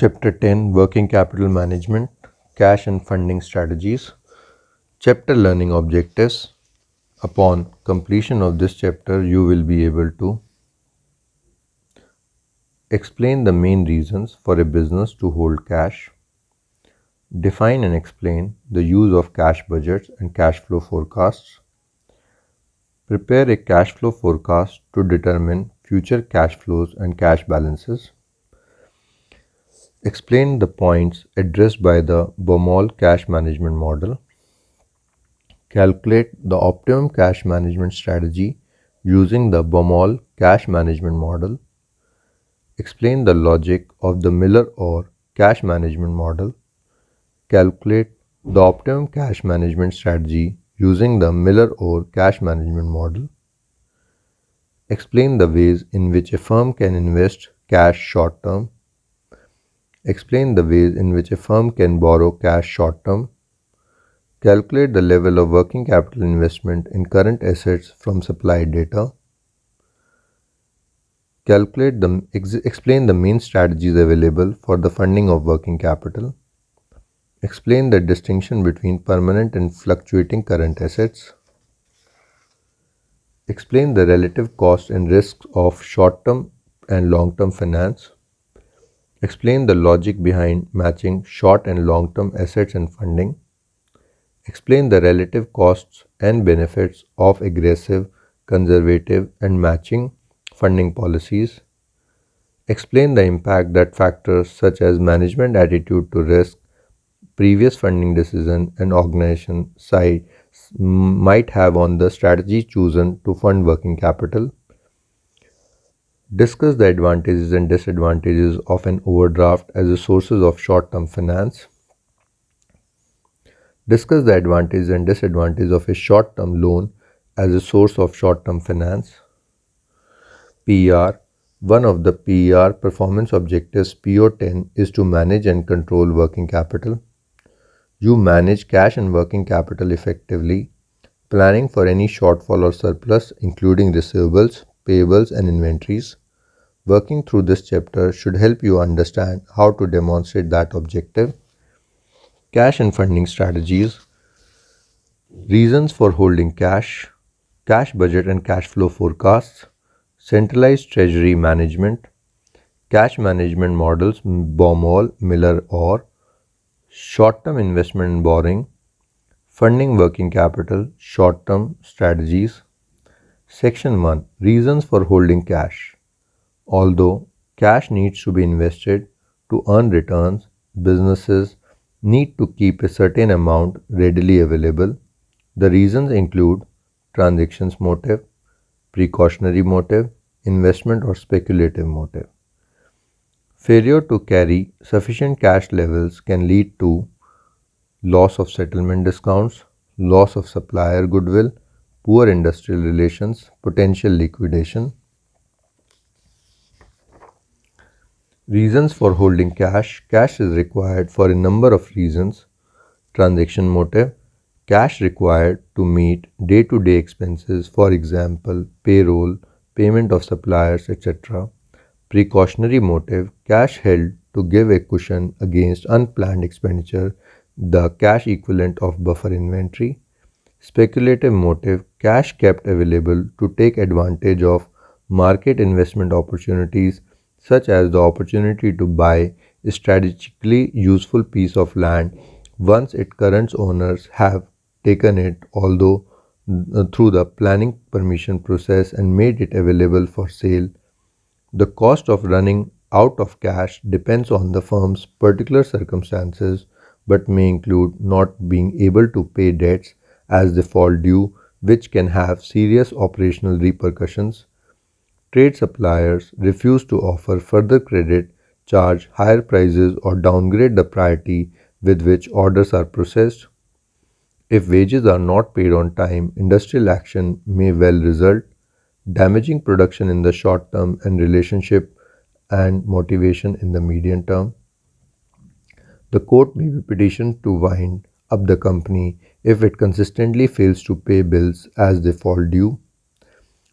Chapter 10 Working Capital Management Cash and Funding Strategies. Chapter Learning Objectives. Upon completion of this chapter, you will be able to explain the main reasons for a business to hold cash, define and explain the use of cash budgets and cash flow forecasts, prepare a cash flow forecast to determine future cash flows and cash balances Explain the points addressed by the Baumol cash management model, calculate the optimum cash management strategy using the Baumol cash management model, explain the logic of the Miller or cash management model, calculate the optimum cash management strategy using the Miller or cash management model, explain the ways in which a firm can invest cash short term Explain the ways in which a firm can borrow cash short term. Calculate the level of working capital investment in current assets from supply data. Calculate the, ex explain the main strategies available for the funding of working capital. Explain the distinction between permanent and fluctuating current assets. Explain the relative costs and risks of short term and long term finance. Explain the logic behind matching short and long term assets and funding. Explain the relative costs and benefits of aggressive, conservative, and matching funding policies. Explain the impact that factors such as management attitude to risk, previous funding decision, and organization size mm, might have on the strategy chosen to fund working capital. Discuss the advantages and disadvantages of an overdraft as a sources of short-term finance. Discuss the advantages and disadvantages of a short-term loan as a source of short-term finance. PER One of the PER performance objectives PO10 is to manage and control working capital. You manage cash and working capital effectively, planning for any shortfall or surplus including receivables, payables and inventories. Working through this chapter should help you understand how to demonstrate that objective. Cash and funding strategies. Reasons for holding cash. Cash budget and cash flow forecasts. Centralized treasury management. Cash management models Baumol, Miller or Short-term investment and borrowing. Funding working capital. Short-term strategies Section 1 Reasons for holding cash. Although cash needs to be invested to earn returns, businesses need to keep a certain amount readily available. The reasons include transactions motive, precautionary motive, investment or speculative motive. Failure to carry sufficient cash levels can lead to loss of settlement discounts, loss of supplier goodwill, poor industrial relations, potential liquidation. Reasons for holding cash. Cash is required for a number of reasons. Transaction motive. Cash required to meet day to day expenses, for example, payroll, payment of suppliers, etc. Precautionary motive. Cash held to give a cushion against unplanned expenditure, the cash equivalent of buffer inventory. Speculative motive cash kept available to take advantage of market investment opportunities such as the opportunity to buy a strategically useful piece of land once its current owners have taken it although uh, through the planning permission process and made it available for sale the cost of running out of cash depends on the firm's particular circumstances but may include not being able to pay debts as they fall due which can have serious operational repercussions. Trade suppliers refuse to offer further credit, charge higher prices, or downgrade the priority with which orders are processed. If wages are not paid on time, industrial action may well result, damaging production in the short term and relationship and motivation in the medium term. The court may be petitioned to wind up the company if it consistently fails to pay bills as they fall due.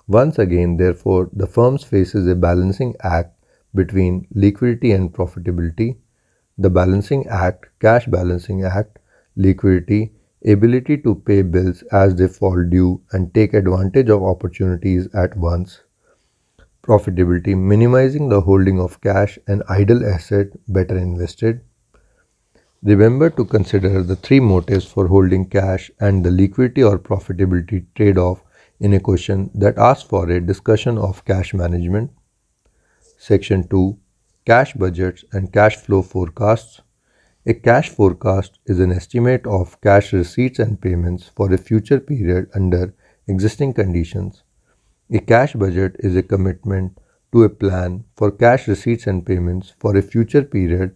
Once again, therefore, the firm faces a balancing act between liquidity and profitability. The balancing act, cash balancing act, liquidity, ability to pay bills as they fall due and take advantage of opportunities at once. Profitability, minimizing the holding of cash and idle asset better invested. Remember to consider the three motives for holding cash and the liquidity or profitability trade off in a question that asks for a discussion of cash management. Section 2 Cash budgets and cash flow forecasts. A cash forecast is an estimate of cash receipts and payments for a future period under existing conditions. A cash budget is a commitment to a plan for cash receipts and payments for a future period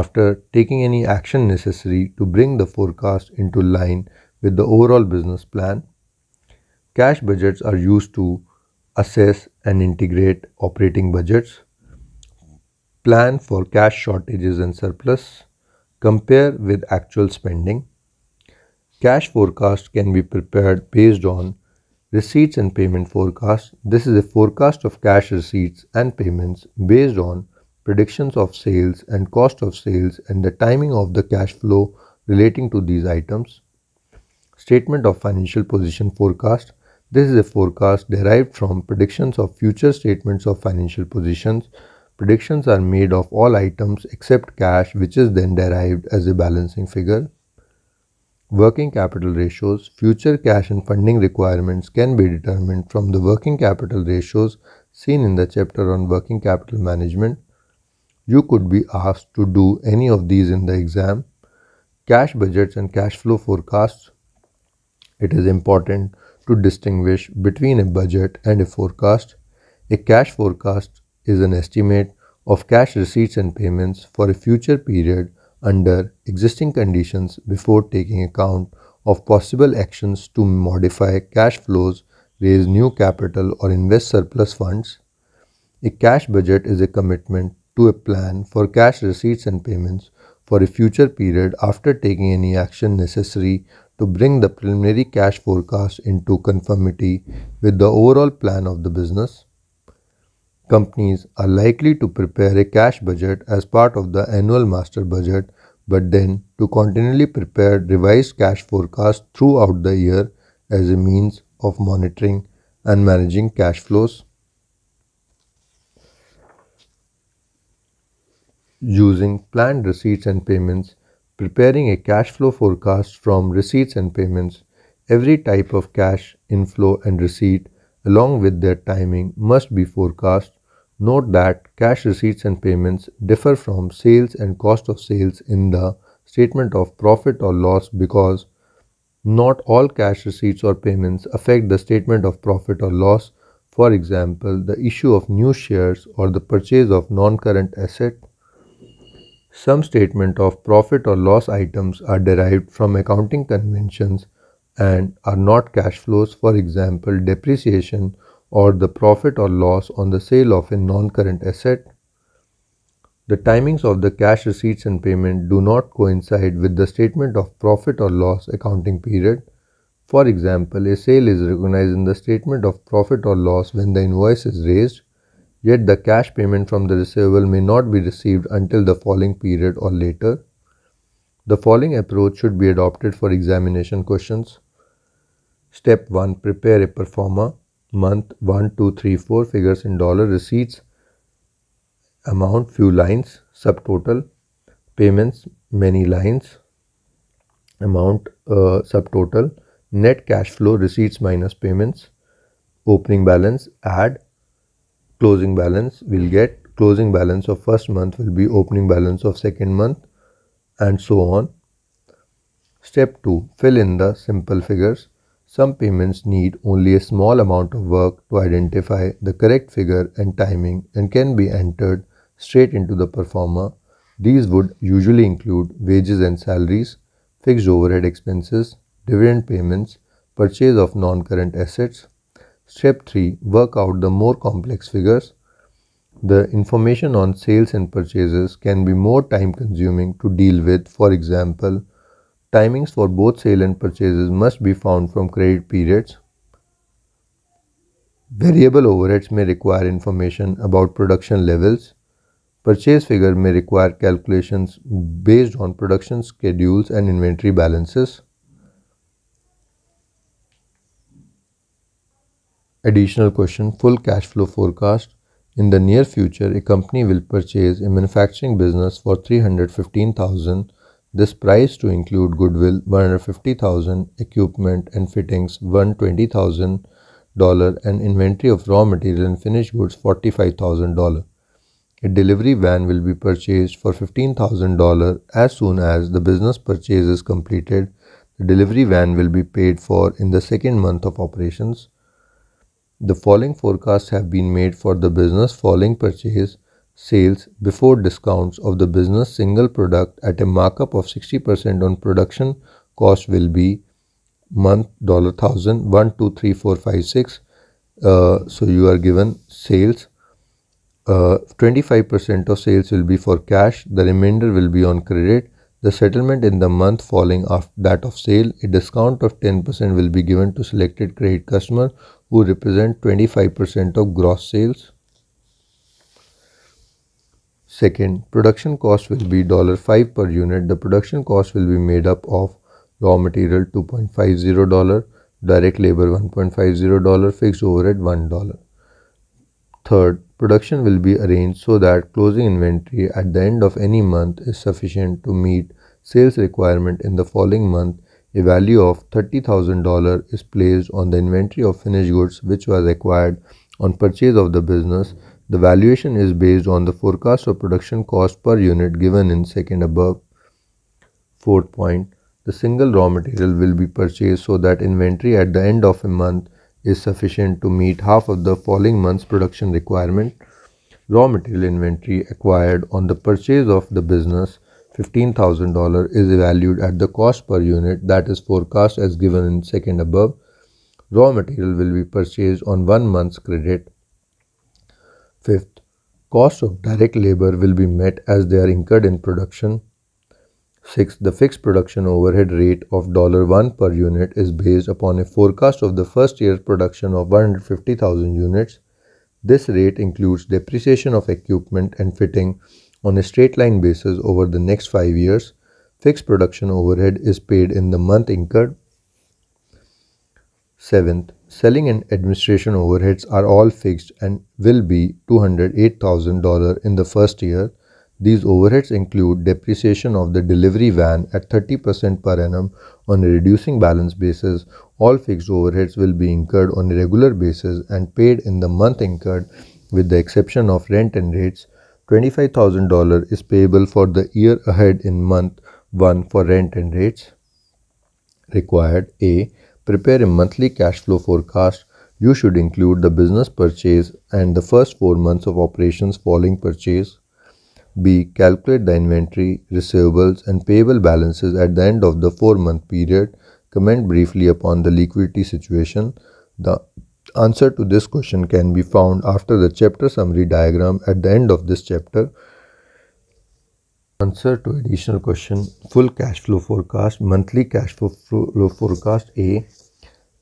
after taking any action necessary to bring the forecast into line with the overall business plan. Cash budgets are used to assess and integrate operating budgets, plan for cash shortages and surplus, compare with actual spending. Cash forecast can be prepared based on receipts and payment forecast. This is a forecast of cash receipts and payments based on predictions of sales and cost of sales and the timing of the cash flow relating to these items. Statement of financial position forecast. This is a forecast derived from predictions of future statements of financial positions. Predictions are made of all items except cash which is then derived as a balancing figure. Working capital ratios. Future cash and funding requirements can be determined from the working capital ratios seen in the chapter on working capital management. You could be asked to do any of these in the exam. Cash budgets and cash flow forecasts. It is important to distinguish between a budget and a forecast. A cash forecast is an estimate of cash receipts and payments for a future period under existing conditions before taking account of possible actions to modify cash flows, raise new capital, or invest surplus funds. A cash budget is a commitment to a plan for cash receipts and payments for a future period after taking any action necessary to bring the preliminary cash forecast into conformity with the overall plan of the business. Companies are likely to prepare a cash budget as part of the annual master budget, but then to continually prepare revised cash forecasts throughout the year as a means of monitoring and managing cash flows. using planned receipts and payments, preparing a cash flow forecast from receipts and payments, every type of cash inflow and receipt along with their timing must be forecast. Note that cash receipts and payments differ from sales and cost of sales in the statement of profit or loss because not all cash receipts or payments affect the statement of profit or loss. For example, the issue of new shares or the purchase of non current asset some statement of profit or loss items are derived from accounting conventions and are not cash flows, for example, depreciation or the profit or loss on the sale of a non current asset. The timings of the cash receipts and payment do not coincide with the statement of profit or loss accounting period. For example, a sale is recognized in the statement of profit or loss when the invoice is raised Yet the cash payment from the receivable may not be received until the following period or later. The following approach should be adopted for examination questions. Step 1 Prepare a performer month 1, 2, 3, 4 figures in dollar receipts, amount, few lines, subtotal, payments, many lines, amount, uh, subtotal, net cash flow, receipts minus payments, opening balance, add, closing balance we'll get closing balance of first month will be opening balance of second month and so on. Step 2. Fill in the simple figures. Some payments need only a small amount of work to identify the correct figure and timing and can be entered straight into the performer. These would usually include wages and salaries, fixed overhead expenses, dividend payments, purchase of non-current assets, Step 3 Work out the more complex figures. The information on sales and purchases can be more time consuming to deal with. For example, timings for both sale and purchases must be found from credit periods. Variable overheads may require information about production levels. Purchase figure may require calculations based on production schedules and inventory balances. Additional question Full cash flow forecast. In the near future, a company will purchase a manufacturing business for 315,000. This price to include goodwill 150,000, equipment and fittings 120,000 dollar and inventory of raw material and finished goods $45,000. A delivery van will be purchased for $15,000 as soon as the business purchase is completed. The delivery van will be paid for in the second month of operations. The following forecasts have been made for the business following purchase sales before discounts of the business single product at a markup of 60% on production cost will be month dollar thousand one two three four five six uh, so you are given sales 25% uh, of sales will be for cash the remainder will be on credit the settlement in the month following after that of sale a discount of 10% will be given to selected credit customer who represent 25% of gross sales. Second, production cost will be $5 per unit. The production cost will be made up of raw material $2.50, direct labor $1.50, fixed overhead $1. Third, production will be arranged so that closing inventory at the end of any month is sufficient to meet sales requirement in the following month a value of $30,000 is placed on the inventory of finished goods which was acquired on purchase of the business. The valuation is based on the forecast of production cost per unit given in second above. Fourth point, the single raw material will be purchased so that inventory at the end of a month is sufficient to meet half of the following month's production requirement. Raw material inventory acquired on the purchase of the business $15,000 is valued at the cost per unit that is forecast as given in second above. Raw material will be purchased on one month's credit. Fifth, cost of direct labor will be met as they are incurred in production. Sixth, the fixed production overhead rate of $1 per unit is based upon a forecast of the first year's production of 150,000 units. This rate includes depreciation of equipment and fitting on a straight line basis over the next 5 years, fixed production overhead is paid in the month incurred. Seventh, selling and administration overheads are all fixed and will be $208,000 in the first year. These overheads include depreciation of the delivery van at 30% per annum on a reducing balance basis. All fixed overheads will be incurred on a regular basis and paid in the month incurred with the exception of rent and rates $25,000 is payable for the year ahead in month 1 for rent and rates. Required A. Prepare a monthly cash flow forecast. You should include the business purchase and the first 4 months of operations following purchase. B. Calculate the inventory, receivables, and payable balances at the end of the 4 month period. Comment briefly upon the liquidity situation. The answer to this question can be found after the chapter summary diagram at the end of this chapter. Answer to additional question full cash flow forecast, monthly cash flow forecast A,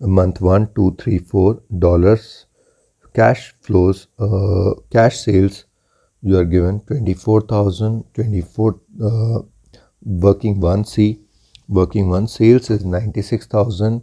month 1, 2, 3, 4 dollars, cash flows, uh, cash sales you are given 24,000, 24 uh, working 1C, working 1 sales is 96,000.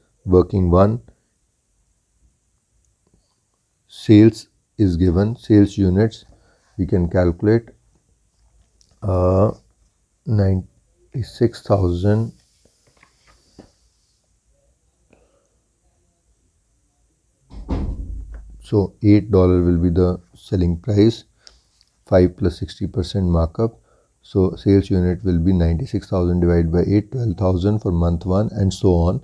working 1 sales is given sales units we can calculate uh, 96000 so 8 dollar will be the selling price 5 plus 60 percent markup so sales unit will be 96000 divided by 8 12000 for month 1 and so on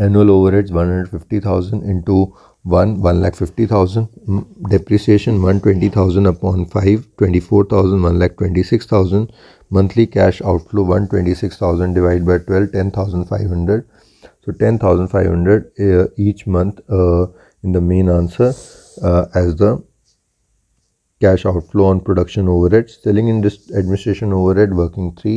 annual overheads 150,000 into 1 1 lakh 50,000 mm, depreciation 120,000 upon 5 24,000 1 lakh 26,000 monthly cash outflow 126,000 divided by 12 10,500 so 10,500 uh, each month uh, in the main answer uh, as the cash outflow on production overheads selling and administration overhead, working 3,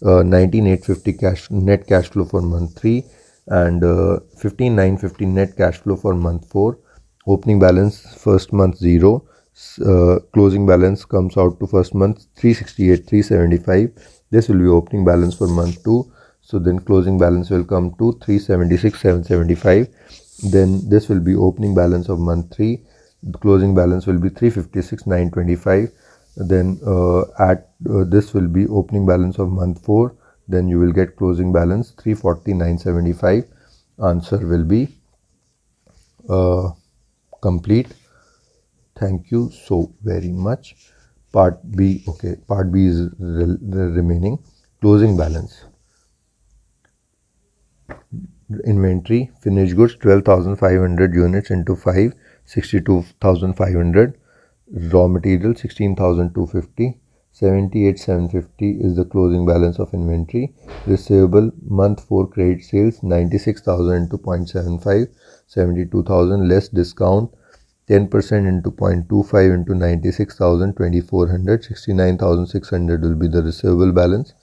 Uh, 19850 cash net cash flow for month 3 and uh, 15950 net cash flow for month 4 opening balance first month 0 uh, closing balance comes out to first month 368 375 this will be opening balance for month 2 so then closing balance will come to 376 775 then this will be opening balance of month 3 the closing balance will be 356 925 then uh, at uh, this will be opening balance of month 4 then you will get closing balance 349.75 answer will be uh, complete thank you so very much part b okay part b is re the remaining closing balance inventory finished goods 12500 units into 5 62500 raw material 16250 78750 is the closing balance of inventory receivable month 4 credit sales 96000 into 0.75 72000 less discount 10% into 0.25 into 96000 2400 69600 will be the receivable balance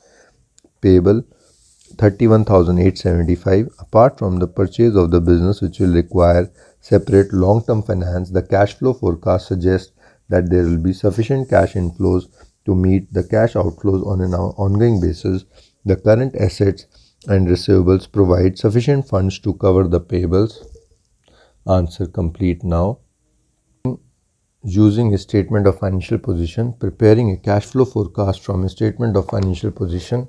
payable 31875 apart from the purchase of the business which will require separate long-term finance the cash flow forecast suggests that there will be sufficient cash inflows to meet the cash outflows on an ongoing basis, the current assets and receivables provide sufficient funds to cover the payables. Answer complete now. Using a statement of financial position, preparing a cash flow forecast from a statement of financial position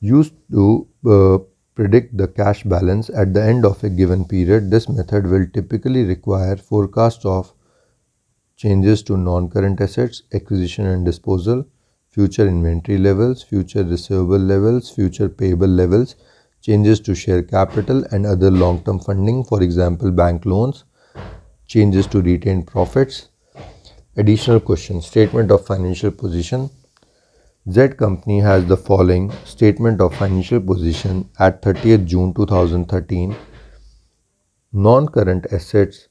used to uh, predict the cash balance at the end of a given period. This method will typically require forecast of changes to non-current assets, acquisition and disposal, future inventory levels, future receivable levels, future payable levels, changes to share capital and other long-term funding, for example, bank loans, changes to retained profits. Additional question, statement of financial position. Z company has the following statement of financial position at 30th June 2013. Non-current assets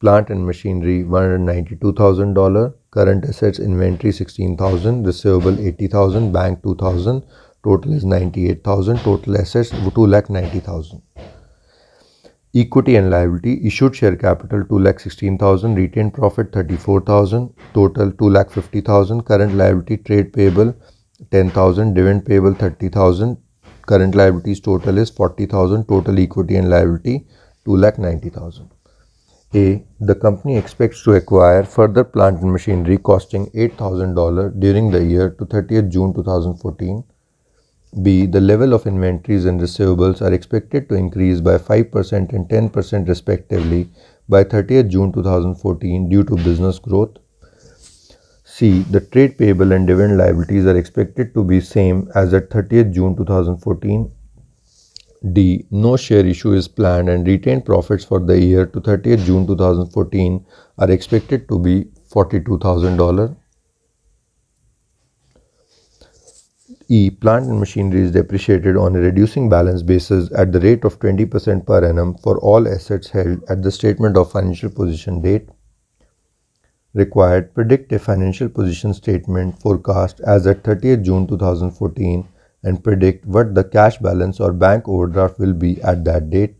plant and machinery $192,000, current assets inventory 16000 receivable 80000 bank 2000 total is 98000 total assets 290000 equity and liability issued share capital 216000 retained profit 34000 total 250000 current liability trade payable 10000 dividend payable 30000 current liabilities total is 40000 total equity and liability 290000 a. The company expects to acquire further plant and machinery costing $8,000 during the year to 30th June 2014. B. The level of inventories and receivables are expected to increase by 5% and 10% respectively by 30th June 2014 due to business growth. C. The trade payable and dividend liabilities are expected to be same as at 30th June 2014. D. No share issue is planned and retained profits for the year to 30th June 2014 are expected to be $42,000. E. Plant and machinery is depreciated on a reducing balance basis at the rate of 20% per annum for all assets held at the statement of financial position date. Required predict a financial position statement forecast as at 30th June 2014 and predict what the cash balance or bank overdraft will be at that date?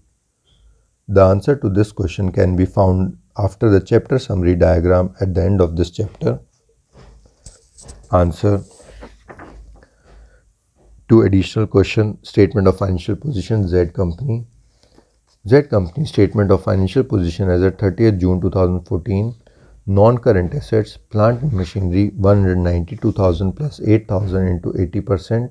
The answer to this question can be found after the chapter summary diagram at the end of this chapter. Answer Two additional question statement of financial position Z company. Z company statement of financial position as at 30th June 2014 non-current assets, plant and machinery 192,000 plus 8,000 into 80 percent,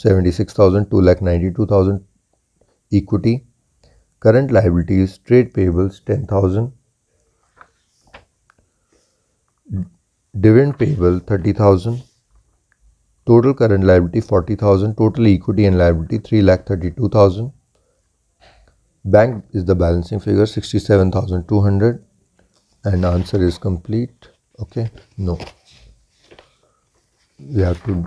76,000, 2,92,000 equity, current liabilities, trade payables 10,000, dividend payable 30,000, total current liability 40,000, total equity and liability 3,32,000, bank is the balancing figure 67,200 and answer is complete. Okay, no, we have to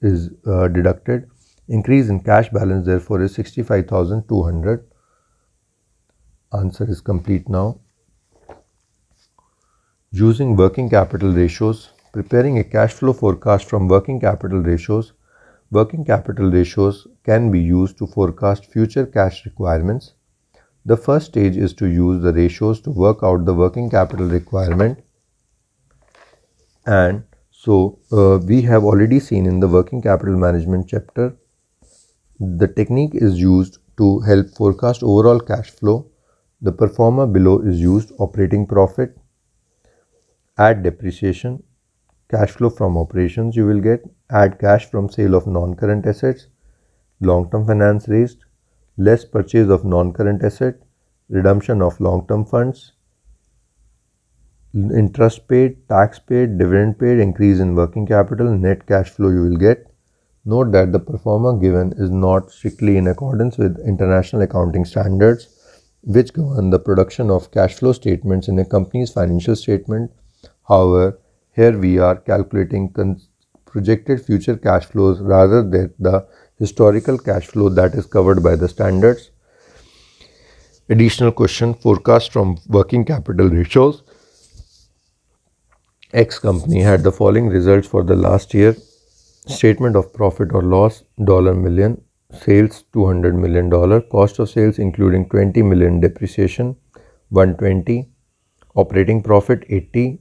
is uh, deducted. Increase in cash balance therefore is 65,200. Answer is complete now. Using working capital ratios, preparing a cash flow forecast from working capital ratios, working capital ratios can be used to forecast future cash requirements. The first stage is to use the ratios to work out the working capital requirement and so uh, we have already seen in the working capital management chapter, the technique is used to help forecast overall cash flow. The performer below is used operating profit, add depreciation, cash flow from operations you will get, add cash from sale of non-current assets, long-term finance raised, less purchase of non-current asset, redemption of long-term funds, interest paid, tax paid, dividend paid, increase in working capital, net cash flow you will get. Note that the performer given is not strictly in accordance with international accounting standards, which govern the production of cash flow statements in a company's financial statement. However, here we are calculating projected future cash flows rather than the historical cash flow that is covered by the standards. Additional question forecast from working capital ratios X company had the following results for the last year statement of profit or loss dollar million sales 200 million dollar cost of sales including 20 million depreciation 120 operating profit 80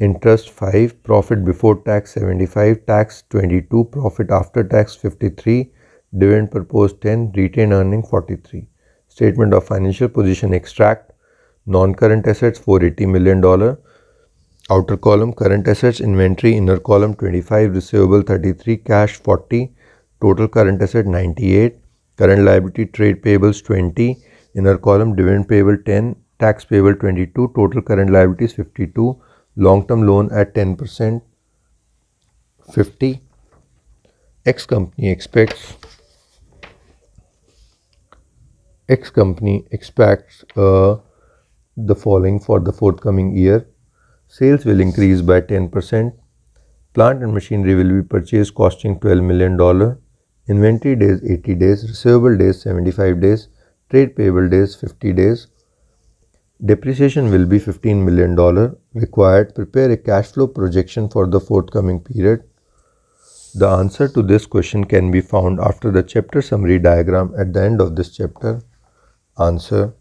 interest 5 profit before tax 75 tax 22 profit after tax 53 dividend proposed 10 retained earning 43 statement of financial position extract non current assets 480 million dollar outer column current assets inventory inner column 25 receivable 33 cash 40 total current asset 98 current liability trade payables 20 inner column dividend payable 10 tax payable 22 total current liabilities 52 long term loan at 10% 50 x company expects x company expects uh, the following for the forthcoming year Sales will increase by 10%. Plant and machinery will be purchased costing $12 million. Inventory days 80 days, receivable days 75 days, trade payable days 50 days. Depreciation will be $15 million required. Prepare a cash flow projection for the forthcoming period. The answer to this question can be found after the chapter summary diagram at the end of this chapter. Answer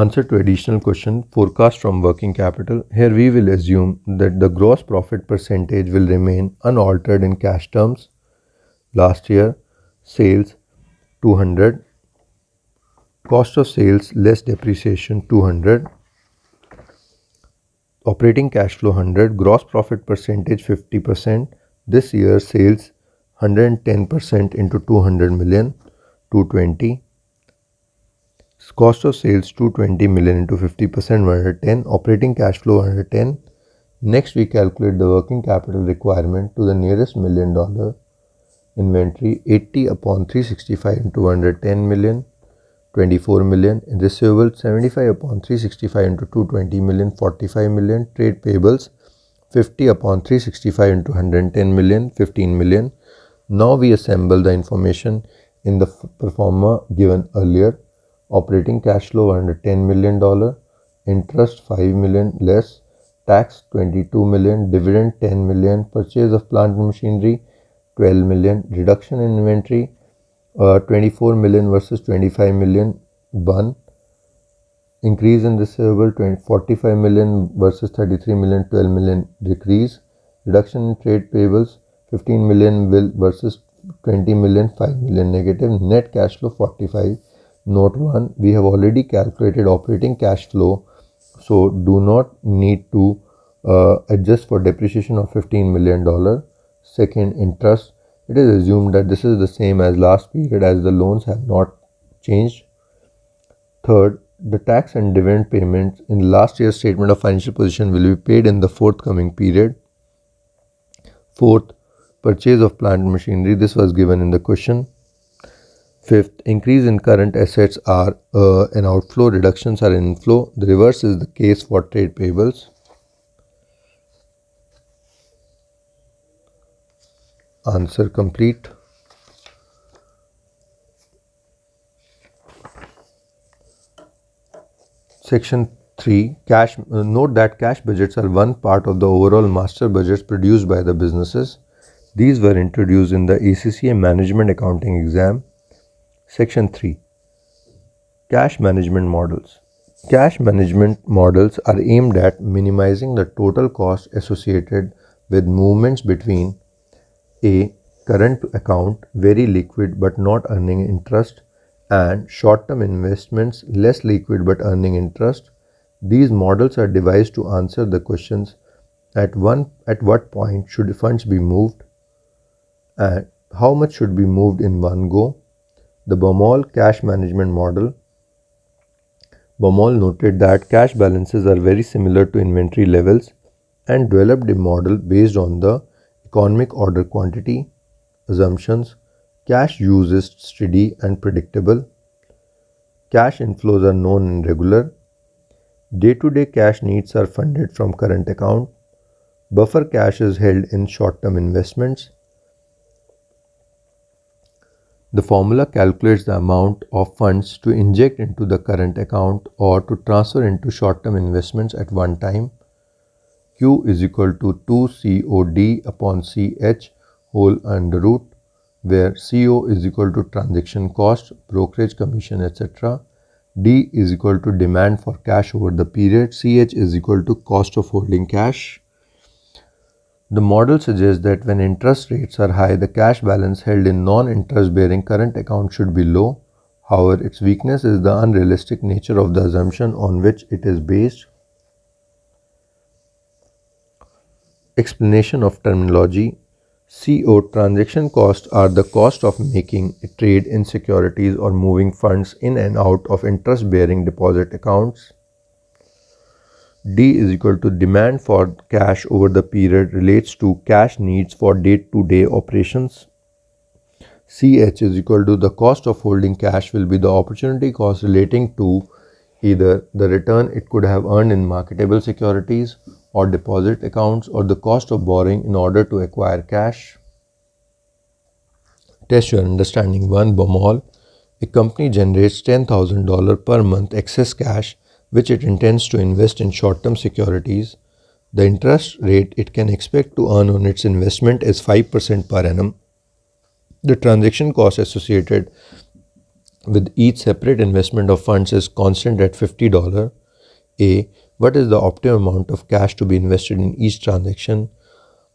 Answer to additional question forecast from working capital. Here we will assume that the gross profit percentage will remain unaltered in cash terms. Last year sales 200 cost of sales less depreciation 200 operating cash flow 100 gross profit percentage 50% this year sales 110% into 200 million 220 Cost of sales 220 million into 50% 110. Operating cash flow 110. Next we calculate the working capital requirement to the nearest million dollar inventory 80 upon 365 into 110 million 24 million in receivables 75 upon 365 into 220 million 45 million trade payables 50 upon 365 into 110 million 15 million now we assemble the information in the performer given earlier operating cash flow ten million, interest $5 million less, tax $22 million, dividend $10 million, purchase of plant and machinery $12 million, reduction in inventory uh, $24 million versus $25 million, increase in receivable 20, 45 million versus 33 million 12 million decrease reduction in trade payables 15 million will versus 20 million 5 million negative net cash flow 45 Note 1, we have already calculated operating cash flow, so do not need to uh, adjust for depreciation of $15 million. Second, interest. It is assumed that this is the same as last period as the loans have not changed. Third, the tax and dividend payments in last year's statement of financial position will be paid in the forthcoming period. Fourth, purchase of plant machinery. This was given in the question. Fifth, increase in current assets are uh, an outflow, reductions are inflow. The reverse is the case for trade payables. Answer complete. Section 3. Cash, uh, note that cash budgets are one part of the overall master budgets produced by the businesses. These were introduced in the ACCA Management Accounting Exam Section 3 Cash Management Models Cash management models are aimed at minimizing the total cost associated with movements between a current account very liquid but not earning interest and short-term investments less liquid but earning interest these models are devised to answer the questions at one at what point should funds be moved and how much should be moved in one go the Baumol cash management model. Baumol noted that cash balances are very similar to inventory levels and developed a model based on the economic order quantity assumptions. Cash use is steady and predictable. Cash inflows are known and regular. Day to day cash needs are funded from current account. Buffer cash is held in short term investments. The formula calculates the amount of funds to inject into the current account or to transfer into short-term investments at one time. Q is equal to 2COD upon CH whole under root where CO is equal to transaction cost, brokerage commission etc. D is equal to demand for cash over the period. CH is equal to cost of holding cash. The model suggests that when interest rates are high, the cash balance held in non interest bearing current accounts should be low. However, its weakness is the unrealistic nature of the assumption on which it is based. Explanation of terminology CO transaction costs are the cost of making a trade in securities or moving funds in and out of interest bearing deposit accounts. D is equal to demand for cash over the period relates to cash needs for day-to-day -day operations. CH is equal to the cost of holding cash will be the opportunity cost relating to either the return it could have earned in marketable securities or deposit accounts or the cost of borrowing in order to acquire cash. Test your understanding 1 BOMOL. A company generates $10,000 per month excess cash which it intends to invest in short term securities, the interest rate it can expect to earn on its investment is 5% per annum. The transaction cost associated with each separate investment of funds is constant at $50. A. What is the optimum amount of cash to be invested in each transaction?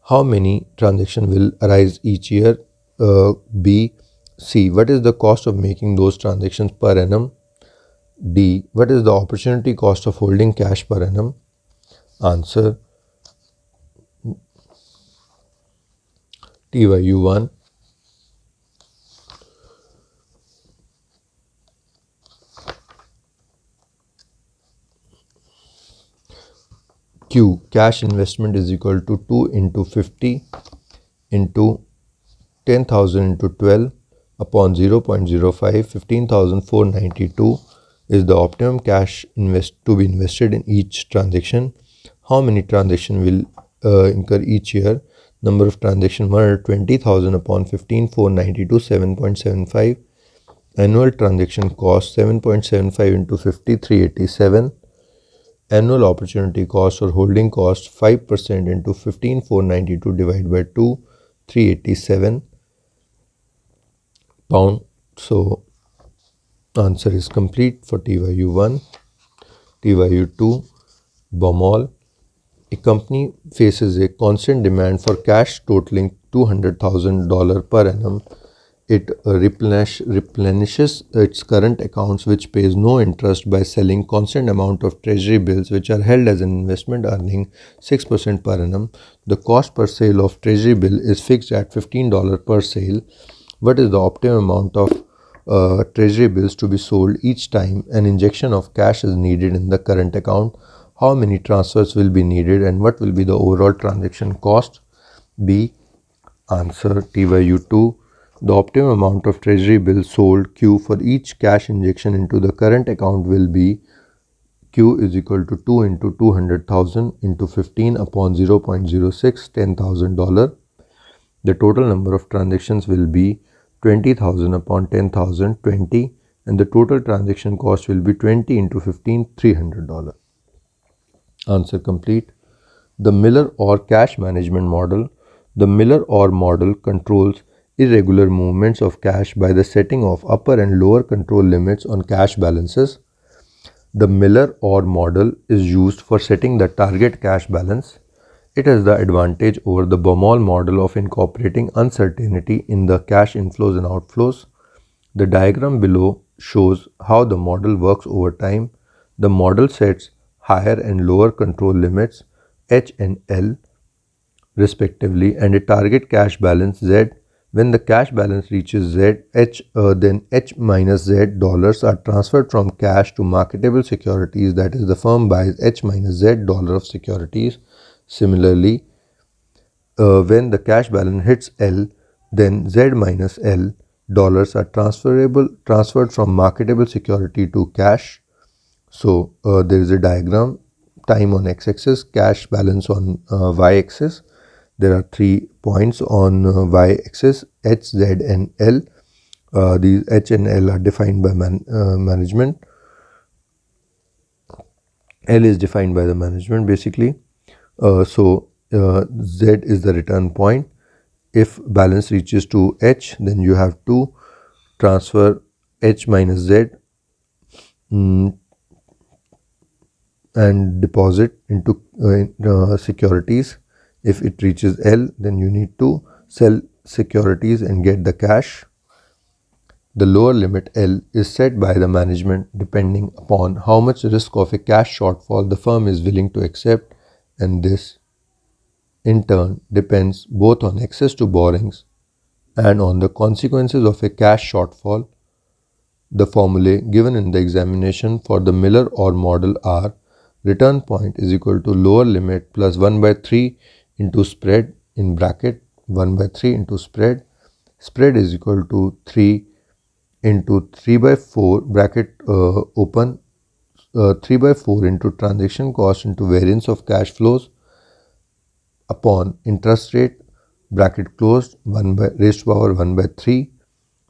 How many transactions will arise each year? Uh, B. C. What is the cost of making those transactions per annum? D. What is the opportunity cost of holding cash per annum? Answer TYU1 Q cash investment is equal to 2 into 50 into 10,000 into 12 upon 0 0.05 15,492 is the optimum cash invest to be invested in each transaction, how many transaction will uh, incur each year, number of transaction 120,000 upon 15,492 7.75, annual transaction cost 7.75 into 5387, annual opportunity cost or holding cost 5% into 15492 divided by 2 387 pound so Answer is complete for TYU1, TYU2, Bommal. A company faces a constant demand for cash totaling $200,000 per annum. It replenish, replenishes its current accounts which pays no interest by selling constant amount of treasury bills which are held as an investment earning 6% per annum. The cost per sale of treasury bill is fixed at $15 per sale. What is the optimum amount of uh, treasury bills to be sold each time an injection of cash is needed in the current account, how many transfers will be needed and what will be the overall transaction cost? B. Answer T by u 2 The optimum amount of treasury bills sold Q for each cash injection into the current account will be Q is equal to 2 into 200,000 into 15 upon 0.06 $10,000. The total number of transactions will be 20,000 upon 10,000, 20 and the total transaction cost will be 20 into 15, $300. Answer complete. The Miller or cash management model. The Miller or model controls irregular movements of cash by the setting of upper and lower control limits on cash balances. The Miller or model is used for setting the target cash balance it has the advantage over the Baumol model of incorporating uncertainty in the cash inflows and outflows. The diagram below shows how the model works over time. The model sets higher and lower control limits H and L respectively and a target cash balance Z. When the cash balance reaches Z, H, uh, then H minus Z dollars are transferred from cash to marketable securities that is the firm buys H minus Z dollar of securities Similarly, uh, when the cash balance hits L, then Z minus L dollars are transferable transferred from marketable security to cash. So uh, there is a diagram time on x-axis, cash balance on uh, y-axis. There are three points on uh, y-axis H, Z and L. Uh, these H and L are defined by man, uh, management. L is defined by the management basically. Uh, so uh, Z is the return point. If balance reaches to H, then you have to transfer H minus Z mm, and deposit into uh, uh, securities. If it reaches L, then you need to sell securities and get the cash. The lower limit L is set by the management depending upon how much risk of a cash shortfall the firm is willing to accept and this in turn depends both on access to borrowings and on the consequences of a cash shortfall. The formulae given in the examination for the Miller or model are return point is equal to lower limit plus 1 by 3 into spread in bracket 1 by 3 into spread spread is equal to 3 into 3 by 4 bracket uh, open uh, 3 by 4 into transaction cost into variance of cash flows upon interest rate bracket closed 1 by raised to power 1 by 3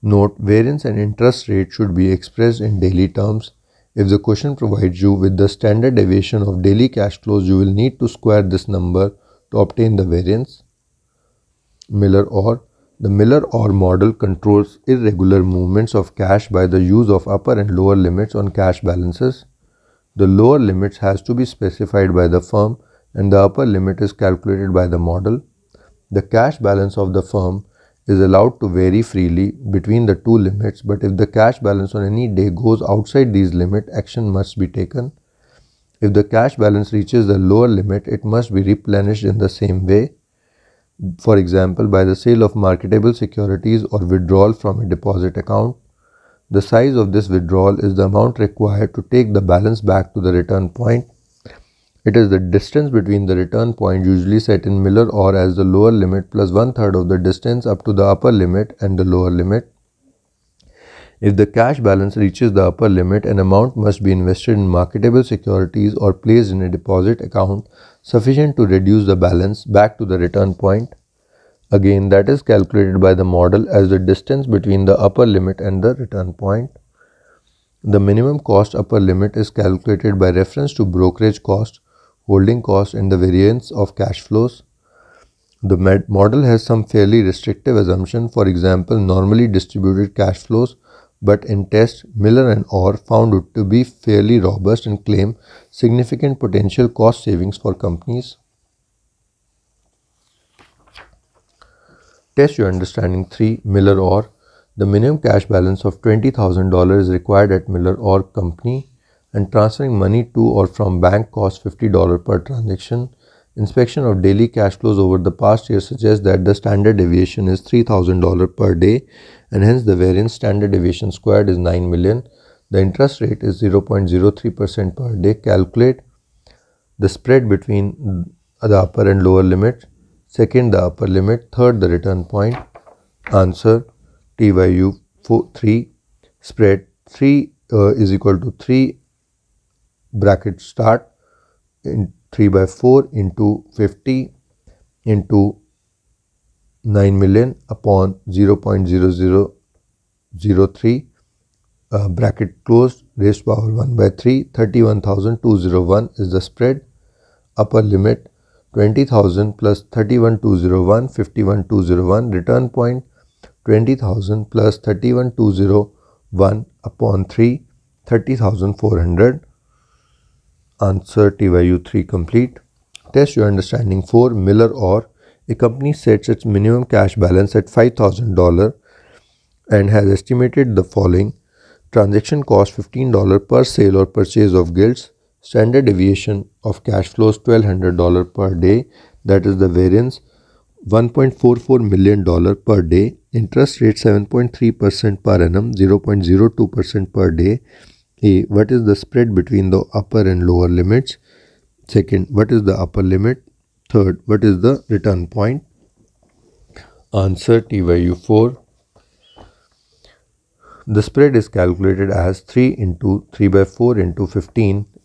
note variance and interest rate should be expressed in daily terms if the question provides you with the standard deviation of daily cash flows you will need to square this number to obtain the variance miller or the miller or model controls irregular movements of cash by the use of upper and lower limits on cash balances the lower limits has to be specified by the firm and the upper limit is calculated by the model. The cash balance of the firm is allowed to vary freely between the two limits but if the cash balance on any day goes outside these limits, action must be taken. If the cash balance reaches the lower limit, it must be replenished in the same way. For example, by the sale of marketable securities or withdrawal from a deposit account. The size of this withdrawal is the amount required to take the balance back to the return point. It is the distance between the return point usually set in Miller or as the lower limit plus one third of the distance up to the upper limit and the lower limit. If the cash balance reaches the upper limit, an amount must be invested in marketable securities or placed in a deposit account sufficient to reduce the balance back to the return point. Again that is calculated by the model as the distance between the upper limit and the return point. The minimum cost upper limit is calculated by reference to brokerage cost, holding cost and the variance of cash flows. The model has some fairly restrictive assumption for example normally distributed cash flows but in tests Miller and Orr found it to be fairly robust and claim significant potential cost savings for companies. Test your understanding 3 Miller or the minimum cash balance of $20,000 is required at Miller or company and transferring money to or from bank costs $50 per transaction. Inspection of daily cash flows over the past year suggests that the standard deviation is $3,000 per day and hence the variance standard deviation squared is 9 million. The interest rate is 0.03% per day. Calculate the spread between the upper and lower limit second the upper limit, third the return point. Answer t by u 4, 3 spread 3 uh, is equal to 3 bracket start in 3 by 4 into 50 into 9 million upon 0 0.0003 uh, bracket closed raised power 1 by 3 31201 is the spread upper limit 20,000 plus 31201, 51201, return point 20,000 plus 31201 upon 3, 30,400. Answer TYU3 complete. Test your understanding 4. Miller or a company sets its minimum cash balance at $5,000 and has estimated the following transaction cost $15 per sale or purchase of goods standard deviation of cash flows $1200 per day that is the variance 1.44 million dollar per day interest rate 7.3% per annum 0.02% per day a what is the spread between the upper and lower limits second what is the upper limit third what is the return point answer t value 4 the spread is calculated as 3 into 3 by 4 into 15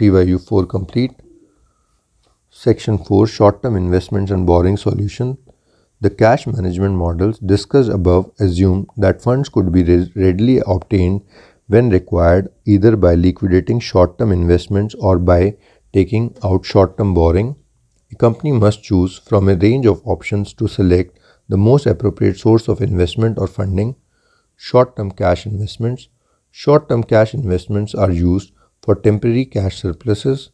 TYU4 complete. Section 4 Short term investments and borrowing solution. The cash management models discussed above assume that funds could be readily obtained when required either by liquidating short term investments or by taking out short term borrowing. A company must choose from a range of options to select the most appropriate source of investment or funding. Short term cash investments. Short term cash investments are used for temporary cash surpluses.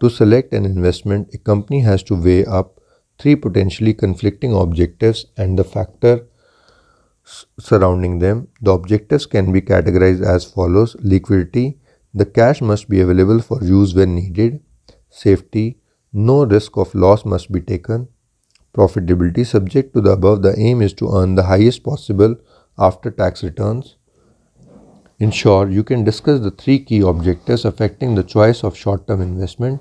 To select an investment, a company has to weigh up three potentially conflicting objectives and the factor surrounding them. The objectives can be categorized as follows liquidity, the cash must be available for use when needed, safety, no risk of loss must be taken, profitability subject to the above. The aim is to earn the highest possible after tax returns. In short, you can discuss the three key objectives affecting the choice of short-term investment.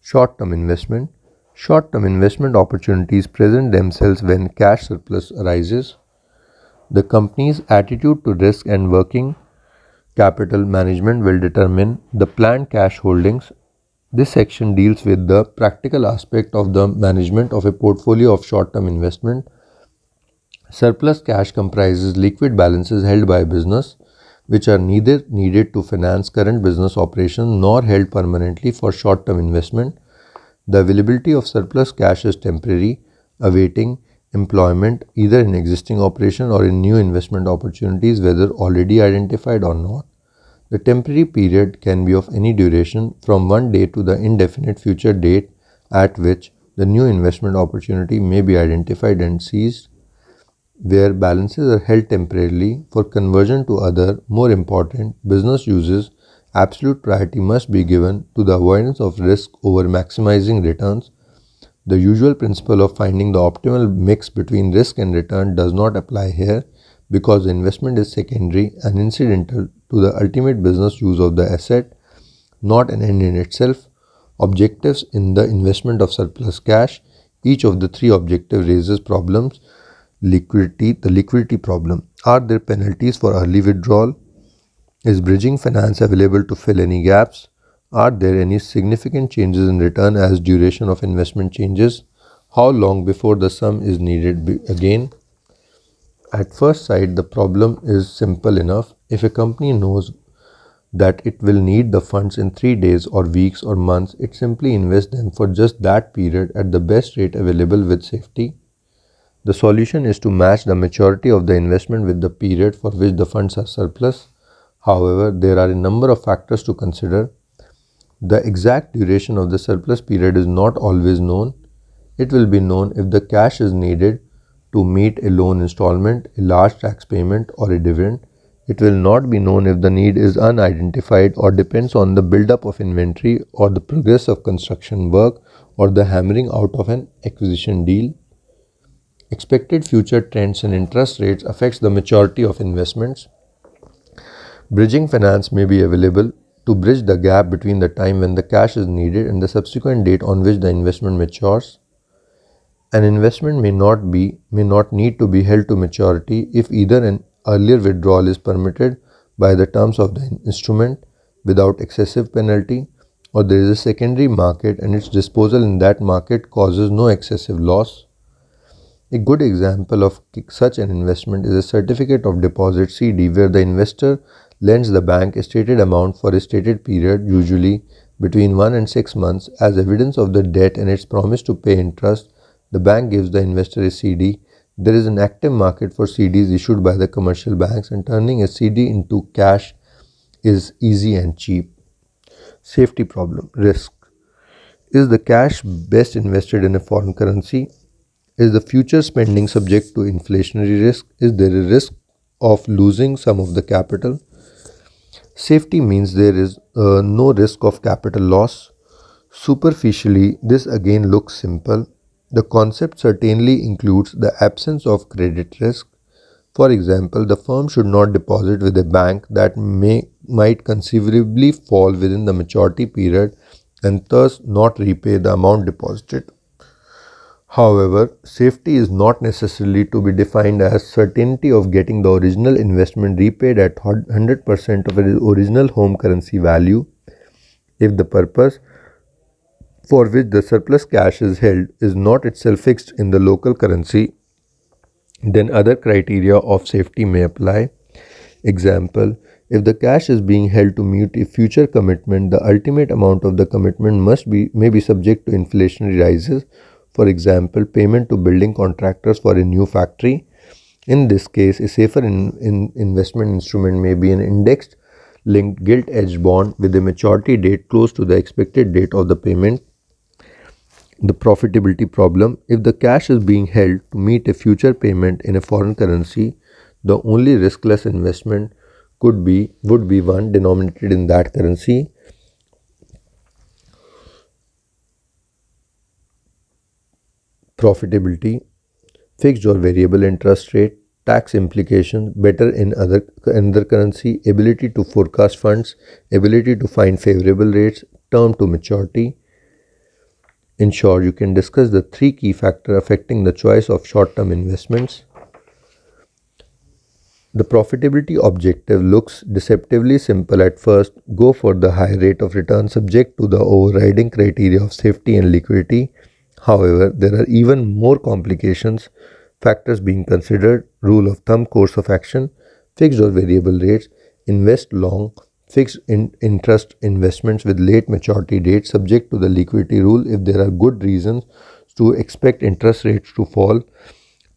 Short-term investment. Short-term investment opportunities present themselves when cash surplus arises. The company's attitude to risk and working capital management will determine the planned cash holdings. This section deals with the practical aspect of the management of a portfolio of short-term investment. Surplus cash comprises liquid balances held by a business which are neither needed to finance current business operations nor held permanently for short term investment. The availability of surplus cash is temporary, awaiting employment either in existing operation or in new investment opportunities, whether already identified or not. The temporary period can be of any duration from one day to the indefinite future date at which the new investment opportunity may be identified and seized where balances are held temporarily for conversion to other, more important business uses, absolute priority must be given to the avoidance of risk over maximizing returns. The usual principle of finding the optimal mix between risk and return does not apply here because the investment is secondary and incidental to the ultimate business use of the asset, not an end in itself. Objectives in the investment of surplus cash. Each of the three objectives raises problems liquidity, the liquidity problem. Are there penalties for early withdrawal? Is bridging finance available to fill any gaps? Are there any significant changes in return as duration of investment changes? How long before the sum is needed again? At first sight, the problem is simple enough. If a company knows that it will need the funds in 3 days or weeks or months, it simply invests them for just that period at the best rate available with safety the solution is to match the maturity of the investment with the period for which the funds are surplus. However, there are a number of factors to consider. The exact duration of the surplus period is not always known. It will be known if the cash is needed to meet a loan installment, a large tax payment or a dividend. It will not be known if the need is unidentified or depends on the buildup of inventory or the progress of construction work or the hammering out of an acquisition deal expected future trends in interest rates affects the maturity of investments. Bridging finance may be available to bridge the gap between the time when the cash is needed and the subsequent date on which the investment matures. An investment may not be may not need to be held to maturity if either an earlier withdrawal is permitted by the terms of the instrument without excessive penalty or there is a secondary market and its disposal in that market causes no excessive loss. A good example of such an investment is a certificate of deposit CD where the investor lends the bank a stated amount for a stated period, usually between 1 and 6 months, as evidence of the debt and its promise to pay interest. The bank gives the investor a CD. There is an active market for CDs issued by the commercial banks, and turning a CD into cash is easy and cheap. Safety problem risk. Is the cash best invested in a foreign currency is the future spending subject to inflationary risk? Is there a risk of losing some of the capital? Safety means there is uh, no risk of capital loss. Superficially, this again looks simple. The concept certainly includes the absence of credit risk. For example, the firm should not deposit with a bank that may might conceivably fall within the maturity period and thus not repay the amount deposited. However, safety is not necessarily to be defined as certainty of getting the original investment repaid at 100% of its original home currency value if the purpose for which the surplus cash is held is not itself fixed in the local currency then other criteria of safety may apply example if the cash is being held to meet a future commitment the ultimate amount of the commitment must be may be subject to inflationary rises for example, payment to building contractors for a new factory. In this case, a safer in, in investment instrument may be an indexed linked gilt edged bond with a maturity date close to the expected date of the payment. The profitability problem if the cash is being held to meet a future payment in a foreign currency, the only riskless investment could be would be one denominated in that currency profitability, fixed or variable interest rate, tax implications, better in other other currency, ability to forecast funds, ability to find favorable rates, term to maturity. In short, you can discuss the three key factors affecting the choice of short-term investments. The profitability objective looks deceptively simple at first. Go for the high rate of return subject to the overriding criteria of safety and liquidity. However, there are even more complications, factors being considered, rule of thumb course of action, fixed or variable rates, invest long, fixed in interest investments with late maturity date subject to the liquidity rule if there are good reasons to expect interest rates to fall,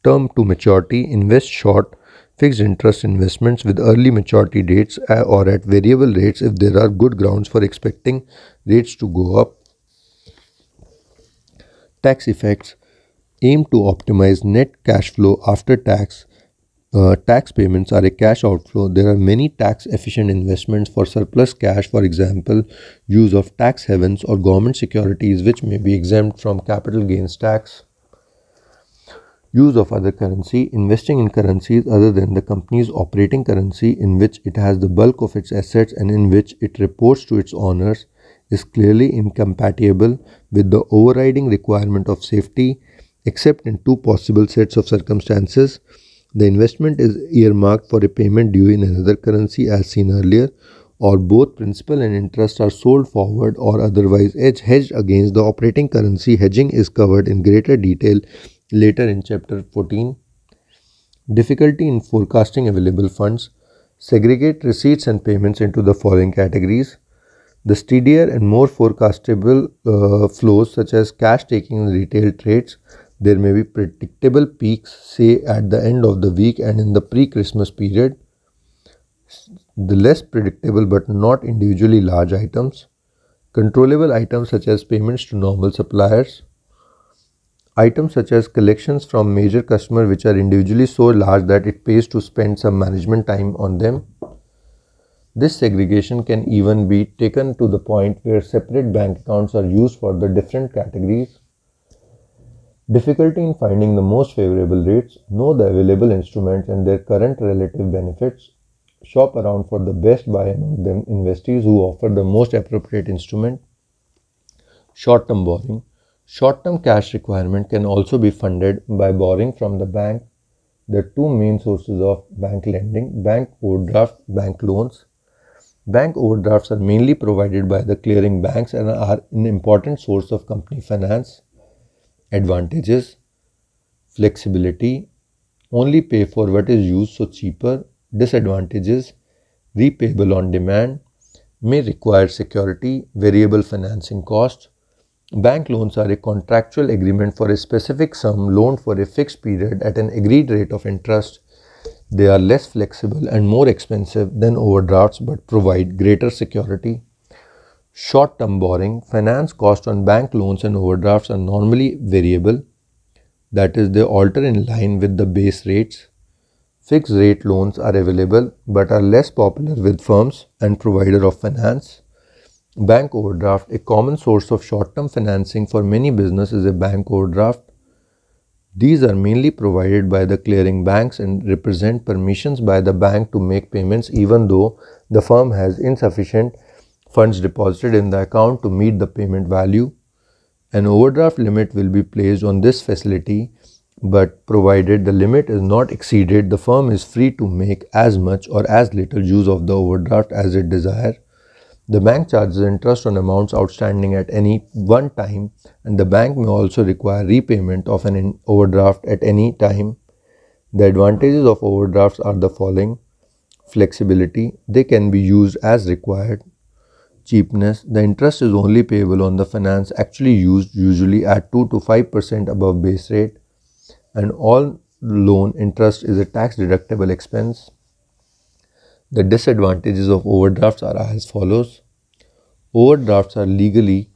term to maturity, invest short, fixed interest investments with early maturity dates uh, or at variable rates if there are good grounds for expecting rates to go up, tax effects aim to optimize net cash flow after tax. Uh, tax payments are a cash outflow. There are many tax efficient investments for surplus cash, for example, use of tax havens or government securities which may be exempt from capital gains tax. Use of other currency, investing in currencies other than the company's operating currency in which it has the bulk of its assets and in which it reports to its owners is clearly incompatible with the overriding requirement of safety except in two possible sets of circumstances. The investment is earmarked for a payment due in another currency as seen earlier or both principal and interest are sold forward or otherwise hedged against the operating currency. Hedging is covered in greater detail later in chapter 14. Difficulty in forecasting available funds. Segregate receipts and payments into the following categories the steadier and more forecastable uh, flows, such as cash taking in retail trades, there may be predictable peaks, say at the end of the week and in the pre Christmas period. The less predictable but not individually large items, controllable items such as payments to normal suppliers, items such as collections from major customers which are individually so large that it pays to spend some management time on them this segregation can even be taken to the point where separate bank accounts are used for the different categories. Difficulty in finding the most favorable rates, know the available instruments and their current relative benefits, shop around for the best buy among them investees who offer the most appropriate instrument. Short term borrowing. Short term cash requirement can also be funded by borrowing from the bank. The two main sources of bank lending bank overdraft, bank loans. Bank overdrafts are mainly provided by the clearing banks and are an important source of company finance. Advantages Flexibility Only pay for what is used, so cheaper. Disadvantages Repayable on demand may require security, variable financing costs. Bank loans are a contractual agreement for a specific sum loaned for a fixed period at an agreed rate of interest they are less flexible and more expensive than overdrafts but provide greater security. Short term borrowing, finance costs on bank loans and overdrafts are normally variable, that is, they alter in line with the base rates. Fixed rate loans are available but are less popular with firms and provider of finance. Bank overdraft, a common source of short term financing for many businesses, is a bank overdraft these are mainly provided by the clearing banks and represent permissions by the bank to make payments even though the firm has insufficient funds deposited in the account to meet the payment value. An overdraft limit will be placed on this facility but provided the limit is not exceeded, the firm is free to make as much or as little use of the overdraft as it desire. The bank charges interest on amounts outstanding at any one time, and the bank may also require repayment of an overdraft at any time. The advantages of overdrafts are the following flexibility, they can be used as required, cheapness, the interest is only payable on the finance actually used, usually at 2 to 5% above base rate, and all loan interest is a tax deductible expense. The disadvantages of overdrafts are as follows. Overdrafts are legally